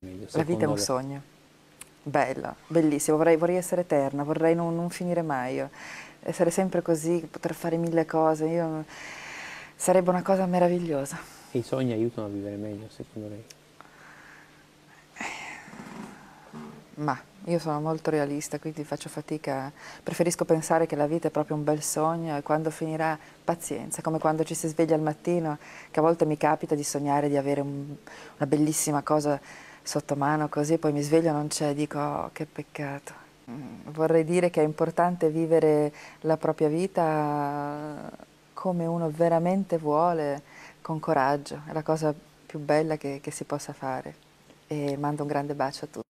meglio. La vita è un le... sogno, bella, bellissimo, vorrei, vorrei essere eterna, vorrei non, non, finire mai, essere sempre così, poter fare mille cose, io... sarebbe una cosa meravigliosa. E i sogni aiutano a vivere meglio, secondo lei? Eh, ma io sono molto realista, quindi faccio fatica, preferisco pensare che la vita è proprio un bel sogno e quando finirà pazienza, come quando ci si sveglia al mattino, che a volte mi capita di sognare di avere un, una bellissima cosa sotto mano così, poi mi sveglio non c'è, dico oh, che peccato. Mm, vorrei dire che è importante vivere la propria vita come uno veramente vuole, con coraggio, è la cosa più bella che, che si possa fare. E mando un grande bacio a tutti.